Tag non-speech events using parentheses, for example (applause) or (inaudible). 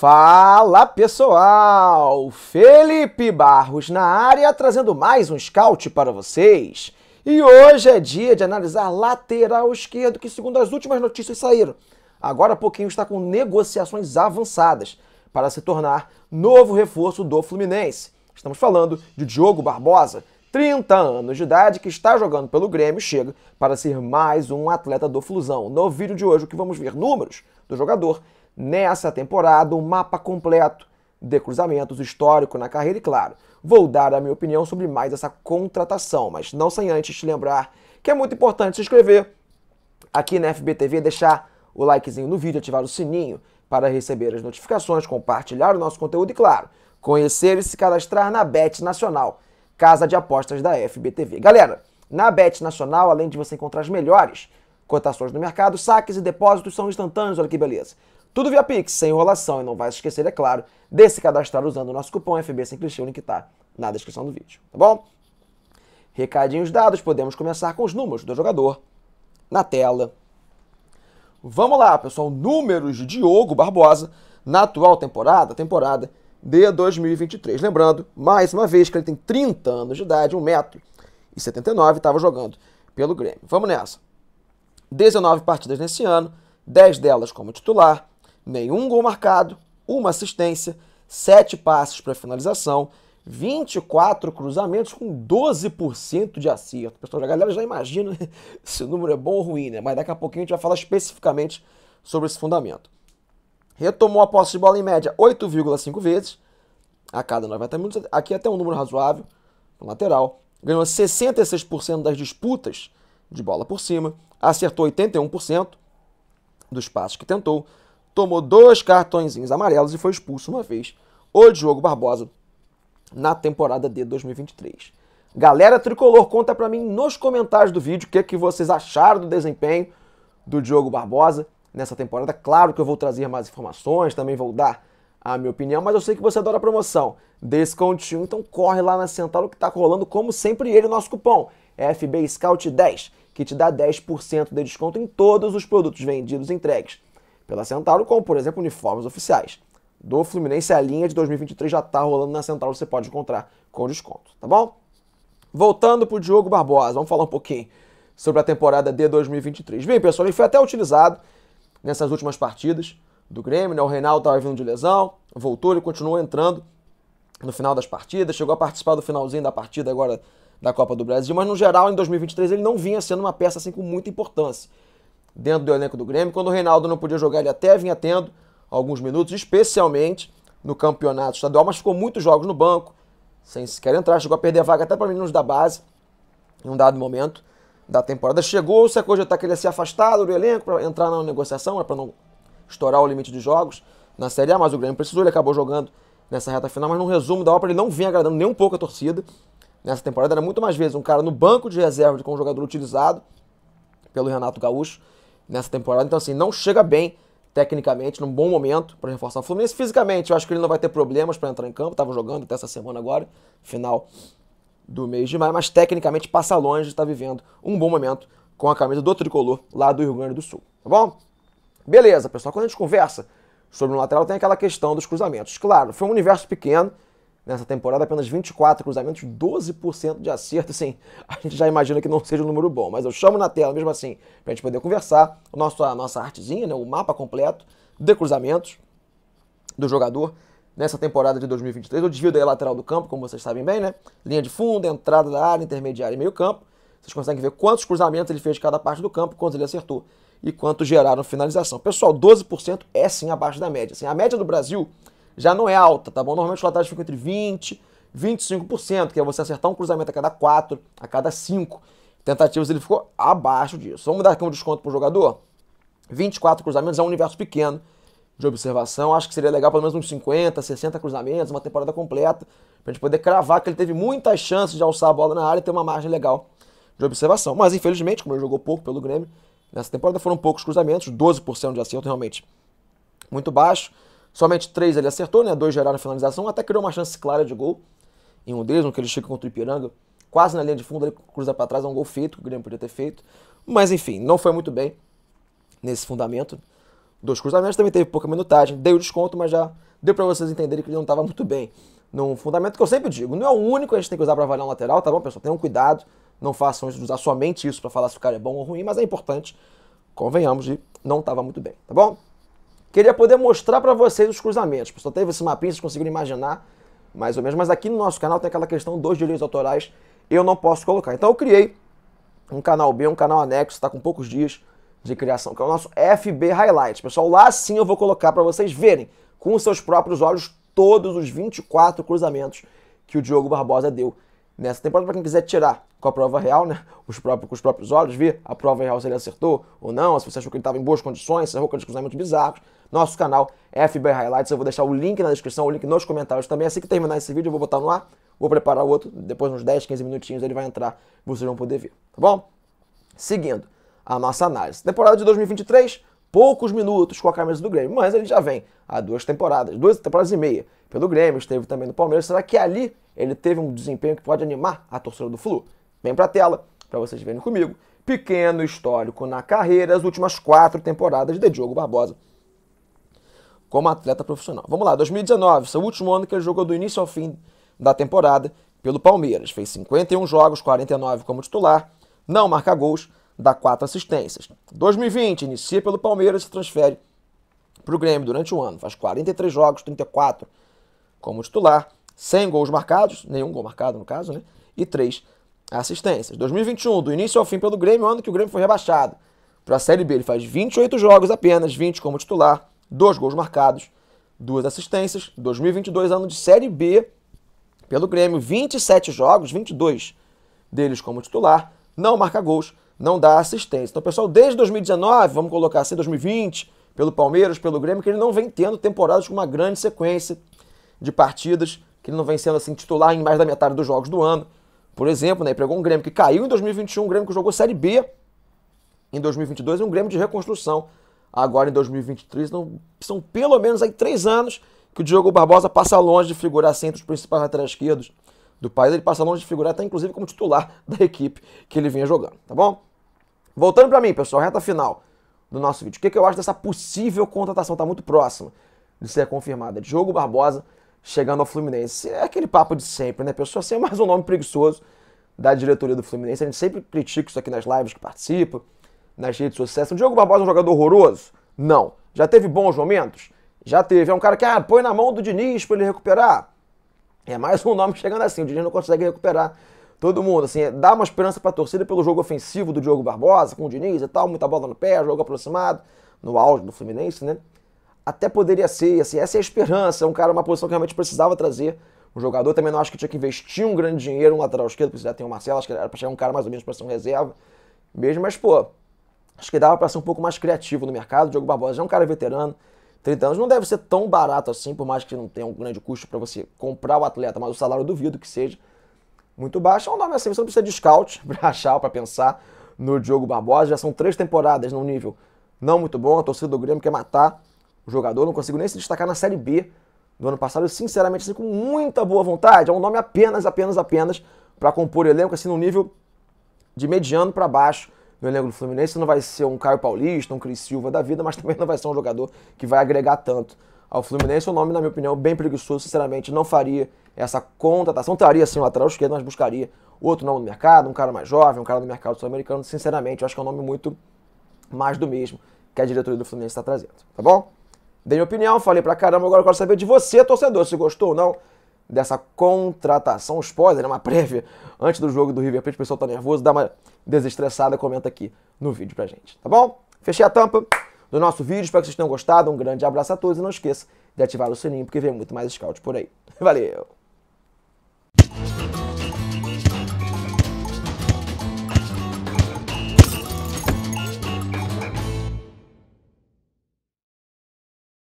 Fala pessoal! Felipe Barros na área trazendo mais um scout para vocês. E hoje é dia de analisar lateral esquerdo, que segundo as últimas notícias saíram, agora há pouquinho está com negociações avançadas para se tornar novo reforço do Fluminense. Estamos falando de Diogo Barbosa, 30 anos de idade, que está jogando pelo Grêmio, chega para ser mais um atleta do Flusão. No vídeo de hoje, o que vamos ver números do jogador nessa temporada um mapa completo de cruzamentos histórico na carreira e, claro, vou dar a minha opinião sobre mais essa contratação, mas não sem antes te lembrar que é muito importante se inscrever aqui na FBTV, deixar o likezinho no vídeo, ativar o sininho para receber as notificações, compartilhar o nosso conteúdo e, claro, conhecer e se cadastrar na Bet Nacional, casa de apostas da FBTV. Galera, na Bet Nacional, além de você encontrar as melhores cotações no mercado, saques e depósitos são instantâneos, olha que beleza. Tudo via Pix, sem enrolação e não vai se esquecer, é claro, de se cadastrar usando o nosso cupom FB sem clichê, o link tá na descrição do vídeo, tá bom? Recadinhos dados, podemos começar com os números do jogador na tela. Vamos lá, pessoal, números de Diogo Barbosa na atual temporada, temporada de 2023. Lembrando, mais uma vez, que ele tem 30 anos de idade, 1,79m, estava jogando pelo Grêmio. Vamos nessa. 19 partidas nesse ano, 10 delas como titular, nenhum gol marcado, uma assistência, sete passes para finalização, 24 cruzamentos com 12% de acerto. Pessoal, a galera já imagina (laughs) se o número é bom ou ruim, né? Mas daqui a pouquinho a gente vai falar especificamente sobre esse fundamento. Retomou a posse de bola em média 8,5 vezes a cada 90 minutos, aqui até um número razoável no lateral. Ganhou 66% das disputas de bola por cima, acertou 81% dos passos que tentou, tomou dois cartõezinhos amarelos e foi expulso uma vez. O Diogo Barbosa na temporada de 2023. Galera tricolor, conta para mim nos comentários do vídeo o que, é que vocês acharam do desempenho do Diogo Barbosa nessa temporada. Claro que eu vou trazer mais informações, também vou dar a minha opinião, mas eu sei que você adora a promoção desse continho, então corre lá na Central que tá rolando, como sempre, ele, nosso cupom FB Scout 10, que te dá 10% de desconto em todos os produtos vendidos e entregues pela Centauro, como por exemplo uniformes oficiais. Do Fluminense, a linha de 2023 já está rolando na central você pode encontrar com desconto, tá bom? Voltando para o Diogo Barbosa, vamos falar um pouquinho sobre a temporada de 2023. Bem, pessoal, ele foi até utilizado nessas últimas partidas do Grêmio, né? O Reinaldo estava vindo de lesão, voltou, ele continuou entrando no final das partidas, chegou a participar do finalzinho da partida agora da Copa do Brasil, mas no geral, em 2023, ele não vinha sendo uma peça assim com muita importância dentro do elenco do Grêmio. Quando o Reinaldo não podia jogar, ele até vinha tendo alguns minutos, especialmente no campeonato estadual, mas ficou muitos jogos no banco, sem sequer entrar, chegou a perder a vaga até para meninos da base, em um dado momento da temporada. Chegou, se a cogitar tá que ele ia ser afastado do elenco para entrar na negociação, né, para não estourar o limite de jogos na Série A, mas o Grêmio precisou, ele acabou jogando nessa reta final, mas no resumo da ópera ele não vinha agradando nem um pouco a torcida. Nessa temporada era muito mais vezes um cara no banco de reserva com um jogador utilizado pelo Renato Gaúcho nessa temporada. Então, assim, não chega bem tecnicamente, num bom momento para reforçar o Fluminense. Fisicamente, eu acho que ele não vai ter problemas para entrar em campo. Estava jogando até essa semana agora, final do mês de maio, mas tecnicamente passa longe, está vivendo um bom momento com a camisa do tricolor lá do Rio Grande do Sul. Tá bom? Beleza, pessoal. Quando a gente conversa sobre o lateral, tem aquela questão dos cruzamentos. Claro, foi um universo pequeno Nessa temporada, apenas 24 cruzamentos, 12% de acerto. Sim, a gente já imagina que não seja um número bom, mas eu chamo na tela mesmo assim, para a gente poder conversar. O nosso, a nossa artezinha, né, o mapa completo de cruzamentos do jogador nessa temporada de 2023. O desvio da lateral do campo, como vocês sabem bem, né? Linha de fundo, entrada da área, intermediária e meio-campo. Vocês conseguem ver quantos cruzamentos ele fez de cada parte do campo, quantos ele acertou e quanto geraram finalização. Pessoal, 12% é sim abaixo da média. Assim, a média do Brasil já não é alta, tá bom? Normalmente o laterais fica entre 20 e 25%, que é você acertar um cruzamento a cada 4, a cada 5 tentativas, ele ficou abaixo disso. Vamos dar aqui um desconto pro jogador? 24 cruzamentos é um universo pequeno de observação. Acho que seria legal pelo menos uns 50, 60 cruzamentos, uma temporada completa, pra gente poder cravar que ele teve muitas chances de alçar a bola na área e ter uma margem legal de observação. Mas infelizmente, como ele jogou pouco pelo Grêmio, nessa temporada foram poucos cruzamentos, 12% de acerto realmente muito baixo. Somente três ele acertou, né? Dois geraram finalização, até criou uma chance clara de gol. Em um deles, um que ele chega contra o Ipiranga, quase na linha de fundo, ele cruza para trás, é um gol feito, que o Grêmio podia ter feito. Mas enfim, não foi muito bem nesse fundamento. Dos cruzamentos também teve pouca minutagem, dei o desconto, mas já deu para vocês entenderem que ele não estava muito bem. Num fundamento que eu sempre digo, não é o único que a gente tem que usar para avaliar um lateral, tá bom, pessoal? Tenham cuidado, não façam isso, usar somente isso para falar se o cara é bom ou ruim, mas é importante, convenhamos, e não estava muito bem, tá bom? Queria poder mostrar para vocês os cruzamentos. Só teve esse mapinha, vocês conseguiram imaginar mais ou menos. Mas aqui no nosso canal tem aquela questão dos direitos autorais, eu não posso colocar. Então eu criei um canal B, um canal anexo, está com poucos dias de criação, que é o nosso FB Highlight. Pessoal, lá sim eu vou colocar para vocês verem com seus próprios olhos todos os 24 cruzamentos que o Diogo Barbosa deu nessa temporada. Para quem quiser tirar com a prova real, né? Os próprios, com os próprios olhos, ver a prova real se ele acertou ou não, se você achou que ele estava em boas condições, se errou com cruzamentos bizarros. Nosso canal FB Highlights, eu vou deixar o link na descrição, o link nos comentários também. Assim que terminar esse vídeo, eu vou botar no ar, vou preparar outro, depois uns 10, 15 minutinhos ele vai entrar, vocês vão poder ver, tá bom? Seguindo a nossa análise. Temporada de 2023, poucos minutos com a camisa do Grêmio, mas ele já vem há duas temporadas, duas temporadas e meia pelo Grêmio, esteve também no Palmeiras. Será que é ali ele teve um desempenho que pode animar a torcida do Flu. Vem para a tela para vocês verem comigo. Pequeno histórico na carreira, as últimas quatro temporadas de Diogo Barbosa como atleta profissional. Vamos lá, 2019, seu último ano que ele jogou do início ao fim da temporada pelo Palmeiras. Fez 51 jogos, 49 como titular, não marca gols, dá quatro assistências. 2020, inicia pelo Palmeiras e se transfere para o Grêmio durante o ano. Faz 43 jogos, 34 como titular, 100 gols marcados, nenhum gol marcado no caso, né? E 3 assistências. 2021, do início ao fim pelo Grêmio, ano que o Grêmio foi rebaixado. Para a Série B, ele faz 28 jogos apenas, 20 como titular, 2 gols marcados, 2 assistências. 2022, ano de Série B pelo Grêmio, 27 jogos, 22 deles como titular, não marca gols, não dá assistência. Então, pessoal, desde 2019, vamos colocar assim, 2020, pelo Palmeiras, pelo Grêmio, que ele não vem tendo temporadas com uma grande sequência de partidas que ele não vem sendo assim titular em mais da metade dos jogos do ano. Por exemplo, né, pegou um Grêmio que caiu em 2021, um Grêmio que jogou Série B em 2022 e um Grêmio de reconstrução agora em 2023. Não, são pelo menos aí três anos que o Diogo Barbosa passa longe de figurar assim entre os principais laterais esquerdos do país. Ele passa longe de figurar até inclusive como titular (laughs) da equipe que ele vinha jogando, tá bom? Voltando para mim, pessoal, reta final do nosso vídeo. O que, que eu acho dessa possível contratação? Tá muito próxima de ser confirmada. Diogo Barbosa chegando ao Fluminense. É aquele papo de sempre, né? Pessoa ser assim, é mais um nome preguiçoso da diretoria do Fluminense. A gente sempre critica isso aqui nas lives que participo, nas redes sociais. O Diogo Barbosa é um jogador horroroso? Não. Já teve bons momentos? Já teve. É um cara que ah, põe na mão do Diniz para ele recuperar. É mais um nome chegando assim. O Diniz não consegue recuperar todo mundo. Assim, dá uma esperança para a torcida pelo jogo ofensivo do Diogo Barbosa com o Diniz e tal. Muita bola no pé, jogo aproximado, no auge do Fluminense, né? até poderia ser, e assim, essa é a esperança, um cara, uma posição que realmente precisava trazer. O jogador também não acho que tinha que investir um grande dinheiro, um lateral esquerdo, porque já tem o Marcelo, acho que era para chegar um cara mais ou menos para ser um reserva mesmo, mas pô, acho que dava para ser um pouco mais criativo no mercado. O Diogo Barbosa já é um cara veterano, 30 anos, não deve ser tão barato assim, por mais que não tenha um grande custo para você comprar o atleta, mas o salário eu duvido que seja muito baixo. É um nome assim, você não precisa de scout (laughs) para achar, para pensar no Diogo Barbosa. Já são três temporadas num nível não muito bom, a torcida do Grêmio quer matar jogador não conseguiu nem se destacar na Série B do ano passado, sinceramente, assim, com muita boa vontade. É um nome apenas, apenas, apenas para compor elenco, assim, num nível de mediano para baixo no elenco do Fluminense. Não vai ser um Caio Paulista, um Cris Silva da vida, mas (laughs) também não vai ser um jogador que vai agregar tanto ao Fluminense. um nome, na minha opinião, bem preguiçoso, sinceramente, não faria essa contratação. Traria, assim um lateral esquerdo, mas buscaria outro nome no mercado, um cara mais jovem, um cara do mercado sul-americano. Sinceramente, eu acho que é um nome muito mais do mesmo que a diretoria do Fluminense está trazendo, tá bom? Dei minha opinião, falei pra caramba, agora eu quero saber de você, torcedor, se gostou ou não dessa contratação. Um spoiler, né? uma prévia antes do jogo do River Plate. O pessoal tá nervoso, dá uma desestressada, comenta aqui no vídeo pra gente, tá bom? Fechei a tampa do nosso vídeo, espero que vocês tenham gostado. Um grande abraço a todos e não esqueça de ativar o sininho, porque vem muito mais scout por aí. (laughs) Valeu!